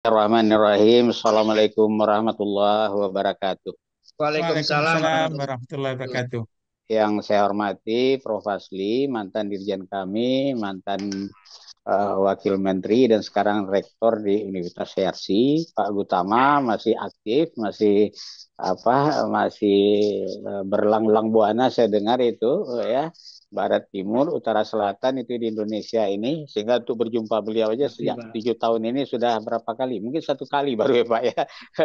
Bismillahirrahmanirrahim. Assalamualaikum warahmatullahi wabarakatuh. Waalaikumsalam warahmatullahi wabarakatuh. Iya. Yang saya hormati Prof. Asli, mantan dirjen kami, mantan uh, wakil menteri dan sekarang rektor di Universitas Hersi, Pak Gutama masih aktif, masih apa masih eh, berlanglang buana saya dengar itu ya barat timur, utara selatan itu di Indonesia ini sehingga untuk berjumpa beliau aja sejak tujuh tahun ini sudah berapa kali? Mungkin satu kali baru ya Pak ya.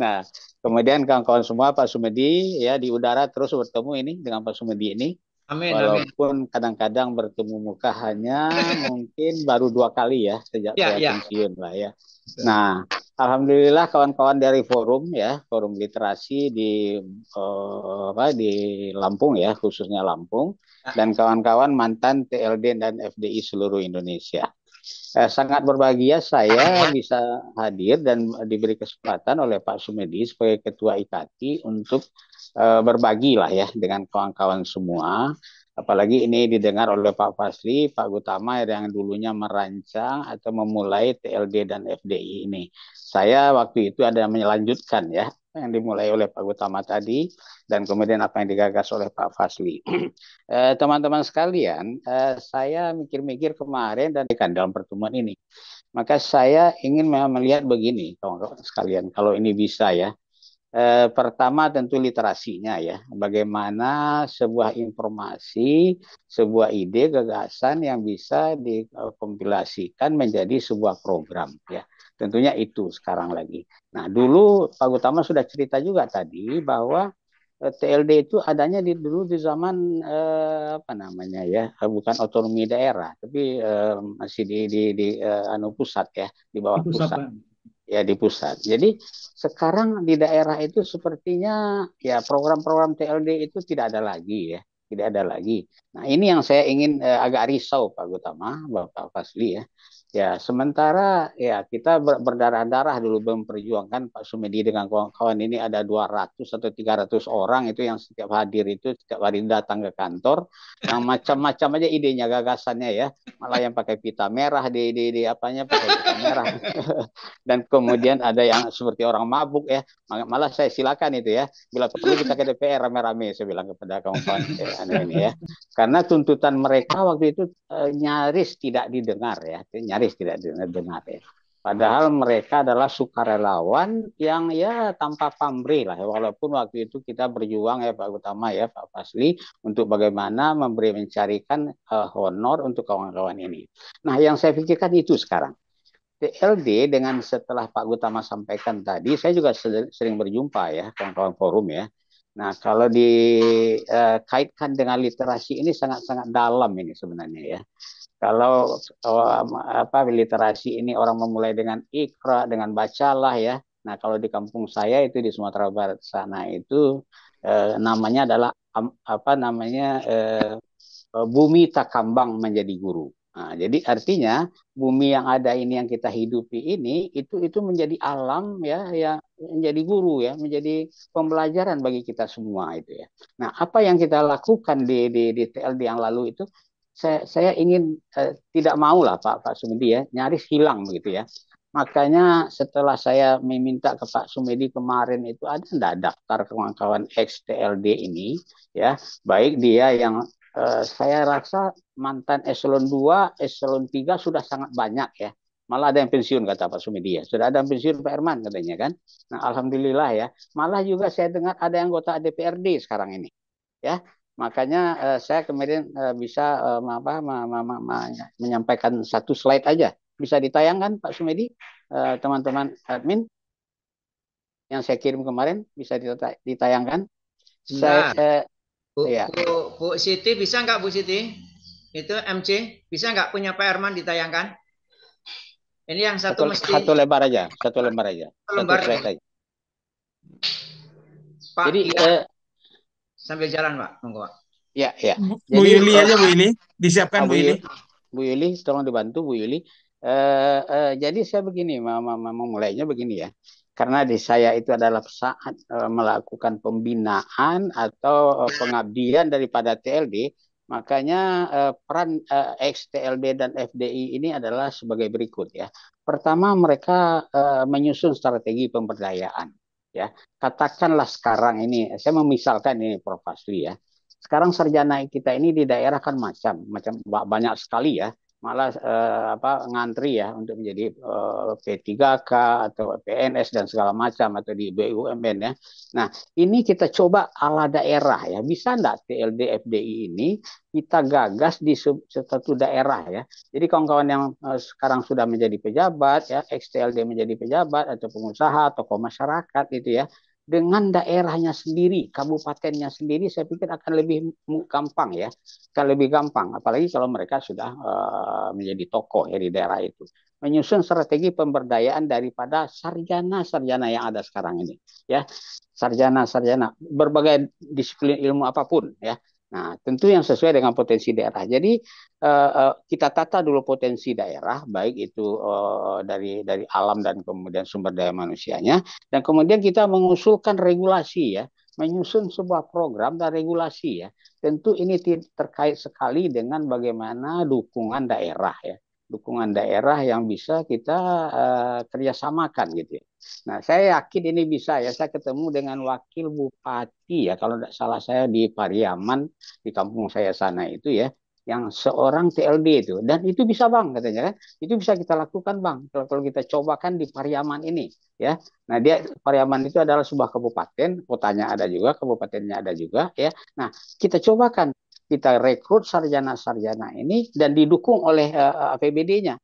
nah, kemudian kawan-kawan semua Pak Sumedi ya di udara terus bertemu ini dengan Pak Sumedi ini. Amin, Walaupun kadang-kadang bertemu muka hanya mungkin baru dua kali ya sejak ya, saya pensiun lah ya. ya. Nah, Alhamdulillah kawan-kawan dari forum ya, forum literasi di eh, apa di Lampung ya, khususnya Lampung ah. dan kawan-kawan mantan TLD dan FDI seluruh Indonesia. Eh, sangat berbahagia saya bisa hadir dan diberi kesempatan oleh Pak Sumedi sebagai Ketua IKT untuk eh, berbagi lah ya dengan kawan-kawan semua Apalagi ini didengar oleh Pak Fasli, Pak Gutama yang dulunya merancang atau memulai TLD dan FDI ini. Saya waktu itu ada melanjutkan ya yang dimulai oleh Pak Gutama tadi dan kemudian apa yang digagas oleh Pak Fasli. Eh, teman-teman sekalian, eh, saya mikir-mikir kemarin dan dalam pertemuan ini, maka saya ingin melihat begini, kawan-kawan sekalian, kalau ini bisa ya Eh, pertama tentu literasinya ya, bagaimana sebuah informasi, sebuah ide, gagasan yang bisa dikompilasikan menjadi sebuah program ya. Tentunya itu sekarang lagi. Nah dulu Pak Utama sudah cerita juga tadi bahwa eh, TLD itu adanya di, dulu di zaman eh, apa namanya ya, eh, bukan otonomi daerah, tapi eh, masih di di, di eh, anu pusat ya, di bawah pusat. pusat ya di pusat. Jadi sekarang di daerah itu sepertinya ya program-program TLD itu tidak ada lagi ya, tidak ada lagi. Nah ini yang saya ingin eh, agak risau Pak Gutama, Bapak Fasli ya. Ya, sementara ya kita berdarah-darah dulu memperjuangkan Pak Sumedi dengan kawan-kawan ini ada 200 atau 300 orang itu yang setiap hadir itu setiap hari datang ke kantor yang macam-macam aja idenya gagasannya ya. Malah yang pakai pita merah di di, di apanya pakai pita merah. Dan kemudian ada yang seperti orang mabuk ya. Malah saya silakan itu ya. Bila perlu kita ke DPR rame-rame saya bilang kepada kawan-kawan anu ini ya. Karena tuntutan mereka waktu itu eh, nyaris tidak didengar ya. Nyaris nyaris tidak benar ya. Padahal mereka adalah sukarelawan yang ya tanpa pamrih lah. Ya. Walaupun waktu itu kita berjuang ya Pak Utama ya Pak Fasli untuk bagaimana memberi mencarikan uh, honor untuk kawan-kawan ini. Nah yang saya pikirkan itu sekarang. TLD dengan setelah Pak Gutama sampaikan tadi, saya juga sering berjumpa ya kawan-kawan forum ya Nah, kalau dikaitkan eh, dengan literasi ini sangat-sangat dalam ini sebenarnya ya. Kalau eh, apa literasi ini orang memulai dengan ikra, dengan bacalah ya. Nah, kalau di kampung saya itu di Sumatera Barat sana itu uh, namanya adalah apa namanya uh, Bumi Takambang menjadi guru. Nah, jadi artinya bumi yang ada ini yang kita hidupi ini itu itu menjadi alam ya yang menjadi guru ya menjadi pembelajaran bagi kita semua itu ya. Nah apa yang kita lakukan di di, di TLD yang lalu itu saya saya ingin eh, tidak mau lah Pak Pak Sumedi ya nyaris hilang begitu ya. Makanya setelah saya meminta ke Pak Sumedi kemarin itu ada tidak daftar kawan-kawan XTLD ini ya baik dia yang Eh, saya rasa mantan eselon 2, eselon 3 sudah sangat banyak ya. Malah ada yang pensiun kata Pak Sumedi ya. Sudah ada yang pensiun Pak Herman katanya kan. Nah, alhamdulillah ya. Malah juga saya dengar ada anggota DPRD sekarang ini. Ya, makanya eh, saya kemarin eh, bisa eh, apa ma, ma, ma, ma, menyampaikan satu slide aja bisa ditayangkan Pak Sumedi teman eh, teman-teman admin yang saya kirim kemarin bisa ditayangkan nah. eh, Bu, ya. Bu, Bu Siti bisa nggak Bu Siti? Itu MC bisa nggak punya Pak Herman ditayangkan? Ini yang satu, satu mesti satu lembar aja, satu lembar aja, satu lembar satu aja. Pak, Jadi ya. eh, sambil jalan Pak, monggo Pak. Ya, ya. Jadi, Bu Yuli aja ah, Bu ini disiapkan Bu Yuli. Bu Yuli, tolong dibantu Bu Yuli. Uh, uh, jadi saya begini, mau, mau, mau mulainya begini ya karena di saya itu adalah saat eh, melakukan pembinaan atau eh, pengabdian daripada TLD, makanya eh, peran ex XTLB dan FDI ini adalah sebagai berikut ya. Pertama mereka menyusun strategi pemberdayaan ya. Katakanlah sekarang ini saya memisalkan ini Prof Asli ya. Sekarang sarjana kita ini di daerah kan macam macam banyak sekali ya malah eh, apa ngantri ya untuk menjadi eh, P3K atau PNS dan segala macam atau di BUMN ya. Nah, ini kita coba ala daerah ya. Bisa nggak TLD FDI ini kita gagas di satu daerah ya. Jadi kawan-kawan yang eh, sekarang sudah menjadi pejabat ya, ex TLD menjadi pejabat atau pengusaha, atau masyarakat itu ya dengan daerahnya sendiri, kabupatennya sendiri, saya pikir akan lebih gampang ya, akan lebih gampang. Apalagi kalau mereka sudah uh, menjadi tokoh ya di daerah itu. Menyusun strategi pemberdayaan daripada sarjana-sarjana yang ada sekarang ini, ya sarjana-sarjana berbagai disiplin ilmu apapun, ya Nah, tentu yang sesuai dengan potensi daerah. Jadi eh, eh, kita tata dulu potensi daerah, baik itu eh, dari dari alam dan kemudian sumber daya manusianya, dan kemudian kita mengusulkan regulasi ya, menyusun sebuah program dan regulasi ya. Tentu ini terkait sekali dengan bagaimana dukungan daerah ya dukungan daerah yang bisa kita uh, kerjasamakan gitu ya. Nah saya yakin ini bisa ya. Saya ketemu dengan wakil bupati ya kalau tidak salah saya di Pariaman di kampung saya sana itu ya yang seorang TLD itu dan itu bisa bang katanya kan itu bisa kita lakukan bang kalau, kalau kita cobakan di Pariaman ini ya nah dia Pariaman itu adalah sebuah kabupaten kotanya ada juga kabupatennya ada juga ya nah kita cobakan kita rekrut sarjana-sarjana ini dan didukung oleh uh, eh, eh, APBD-nya.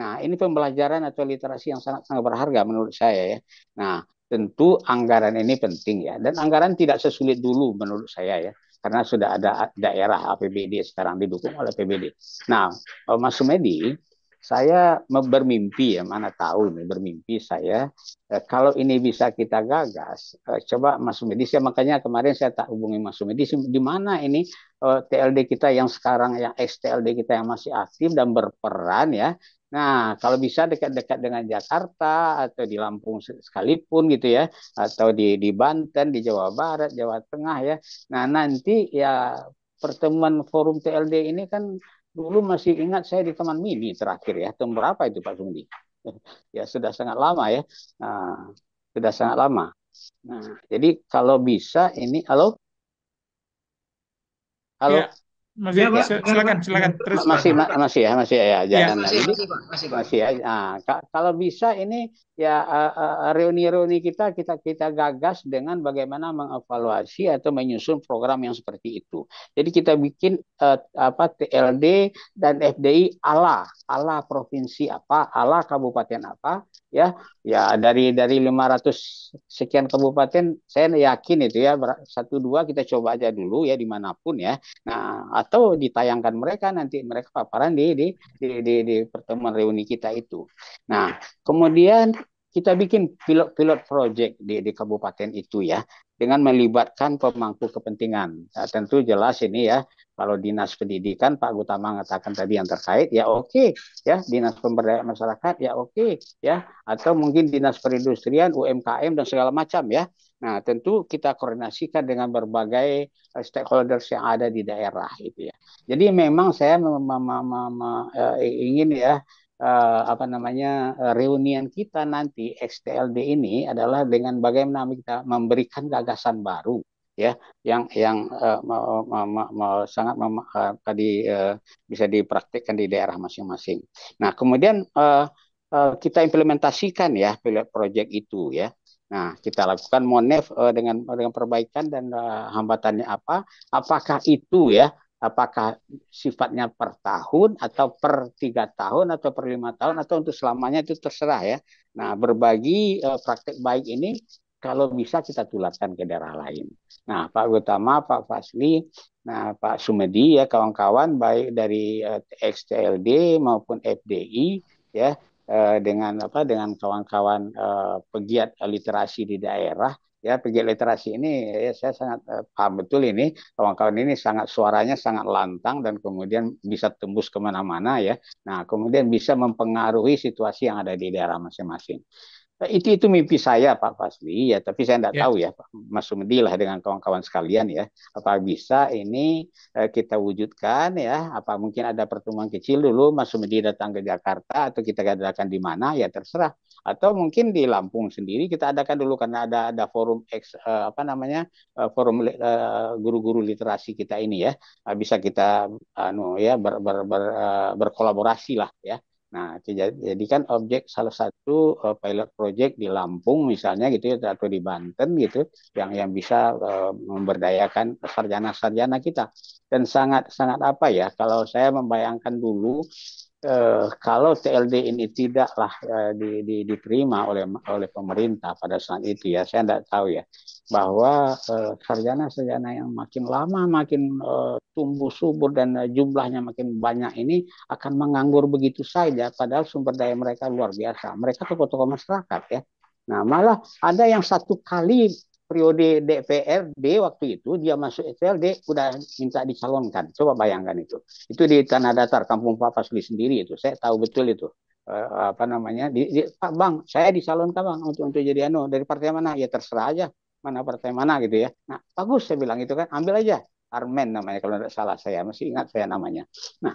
Nah, ini pembelajaran atau literasi yang sangat sangat berharga menurut saya ya. Nah, tentu anggaran ini penting ya dan anggaran tidak sesulit dulu menurut saya ya karena sudah ada daerah APBD sekarang didukung oleh APBD. Nah, eh, Mas Sumedi, saya bermimpi ya mana tahu ini bermimpi saya eh, kalau ini bisa kita gagas eh, coba Mas Medis ya makanya kemarin saya tak hubungi Mas Medis di mana ini eh, TLD kita yang sekarang yang STLD kita yang masih aktif dan berperan ya Nah, kalau bisa dekat-dekat dengan Jakarta atau di Lampung sekalipun gitu ya, atau di di Banten, di Jawa Barat, Jawa Tengah ya. Nah, nanti ya pertemuan forum TLD ini kan dulu masih ingat saya di teman mini terakhir ya tahun berapa itu Pak Sumdi ya sudah sangat lama ya nah, sudah sangat lama nah jadi kalau bisa ini halo halo ya. Masih iya, ya, silakan silakan terus masih ma masih ya masih ya, ya. Iya. jangan ya. masih, masih, masih, masih, masih ya nah, kalau bisa ini ya reuni-reuni uh, kita kita kita gagas dengan bagaimana mengevaluasi atau menyusun program yang seperti itu jadi kita bikin uh, apa TLD dan FDI ala ala provinsi apa ala kabupaten apa ya ya dari dari 500 sekian kabupaten saya yakin itu ya satu dua kita coba aja dulu ya dimanapun ya nah atau ditayangkan mereka nanti mereka paparan di di di di, di pertemuan reuni kita itu. Nah, kemudian kita bikin pilot-pilot project di, di kabupaten itu ya dengan melibatkan pemangku kepentingan. Nah, tentu jelas ini ya kalau dinas pendidikan Pak Gutama mengatakan tadi yang terkait ya oke okay, ya dinas pemberdayaan masyarakat ya oke okay, ya atau mungkin dinas perindustrian UMKM dan segala macam ya Nah, tentu kita koordinasikan dengan berbagai eh, stakeholders yang ada di daerah itu ya. Jadi memang saya eh, ingin ya eh, apa namanya reunian kita nanti XTLD ini adalah dengan bagaimana kita memberikan gagasan baru ya yang yang sangat tadi bisa dipraktikkan di daerah masing-masing. Nah, kemudian kita implementasikan ya pilot project itu ya Nah, kita lakukan monef uh, dengan dengan perbaikan dan uh, hambatannya apa? Apakah itu ya? Apakah sifatnya per tahun atau per tiga tahun atau per lima tahun atau untuk selamanya itu terserah ya. Nah, berbagi uh, eh, praktek baik ini kalau bisa kita tularkan ke daerah lain. Nah, Pak Utama, Pak Fasli, nah Pak Sumedi ya kawan-kawan baik dari uh, XTLD maupun FDI ya Eh, dengan apa dengan kawan-kawan eh, pegiat literasi di daerah ya pegiat literasi ini ya saya sangat eh, paham betul ini kawan-kawan ini sangat suaranya sangat lantang dan kemudian bisa tembus kemana-mana ya nah kemudian bisa mempengaruhi situasi yang ada di daerah masing-masing Nah, itu itu mimpi saya Pak Fasli ya tapi saya tidak ya. tahu ya Pak Mas Sumedi lah dengan kawan-kawan sekalian ya apa bisa ini eh, kita wujudkan ya apa mungkin ada pertemuan kecil dulu Mas Sumedi datang ke Jakarta atau kita adakan di mana ya terserah atau mungkin di Lampung sendiri kita adakan dulu karena ada ada forum ex eh, apa namanya eh, forum eh, guru-guru literasi kita ini ya nah, bisa kita anu ya ber, ber, ber, eh, berkolaborasi lah ya Nah, jadi kan objek salah satu uh, pilot project di Lampung misalnya gitu ya, atau di Banten gitu yang yang bisa uh, memberdayakan sarjana-sarjana kita. Dan sangat sangat apa ya kalau saya membayangkan dulu eh, kalau TLD ini tidaklah eh, di, di, diterima oleh oleh pemerintah pada saat itu ya saya tidak tahu ya bahwa eh, sarjana-sarjana eh, yang makin lama makin eh, tumbuh subur dan eh, jumlahnya makin banyak ini akan menganggur begitu saja padahal sumber daya mereka luar biasa mereka tokoh-tokoh masyarakat ya nah malah ada yang satu kali periode DPRD waktu itu dia masuk SLD udah minta dicalonkan. Coba bayangkan itu. Itu di tanah datar kampung Pak Fasli sendiri itu. Saya tahu betul itu. Uh, apa namanya? Di, di, Pak Bang, saya dicalonkan Bang untuk untuk jadi anu dari partai mana? Ya terserah aja mana partai mana gitu ya. Nah, bagus saya bilang itu kan ambil aja. Armen namanya kalau tidak salah saya masih ingat saya namanya. Nah,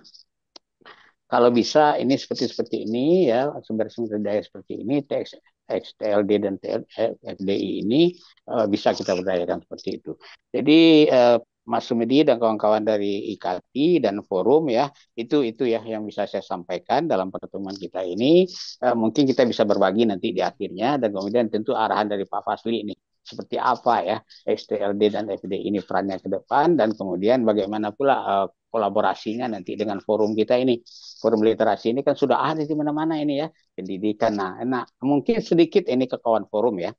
kalau bisa ini seperti seperti ini ya sumber sumber daya seperti ini teks XTLD dan eh, FDI ini uh, bisa kita berdayakan seperti itu. Jadi uh, Mas Sumedi dan kawan-kawan dari IKT dan forum ya itu itu ya yang bisa saya sampaikan dalam pertemuan kita ini Uh, mungkin kita bisa berbagi nanti di akhirnya dan kemudian tentu arahan dari Pak Fasli ini seperti apa ya STLD dan FD ini perannya ke depan dan kemudian bagaimana pula uh, kolaborasinya nanti dengan forum kita ini forum literasi ini kan sudah ada di mana-mana ini ya pendidikan nah, nah mungkin sedikit ini ke kawan forum ya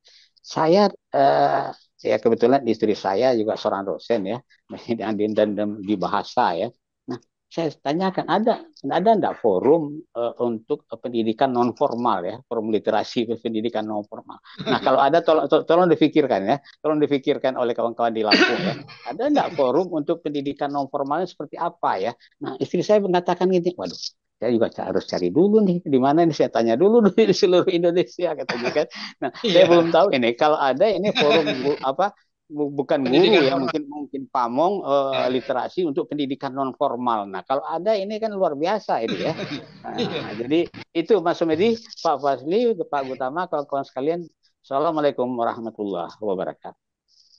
saya uh, ya kebetulan istri saya juga seorang dosen ya dan, dan, dan di bahasa ya saya tanyakan ada kan ada enggak forum uh, untuk pendidikan non formal ya forum literasi pendidikan non formal nah kalau ada tolong to tolong difikirkan ya tolong difikirkan oleh kawan-kawan di Lampung ya ada enggak forum untuk pendidikan non formalnya seperti apa ya nah istri saya mengatakan gini waduh saya juga harus cari dulu nih di mana ini saya tanya dulu di seluruh Indonesia katanya kan nah saya iya. belum tahu ini kalau ada ini forum apa bukan pendidikan guru ya formal. mungkin mungkin pamong uh, eh. Ya. literasi untuk pendidikan non formal. Nah kalau ada ini kan luar biasa ini ya. Nah, iya. jadi itu Mas Sumedi, Pak Fasli, Pak Gutama, kawan-kawan sekalian. Assalamualaikum warahmatullahi wabarakatuh.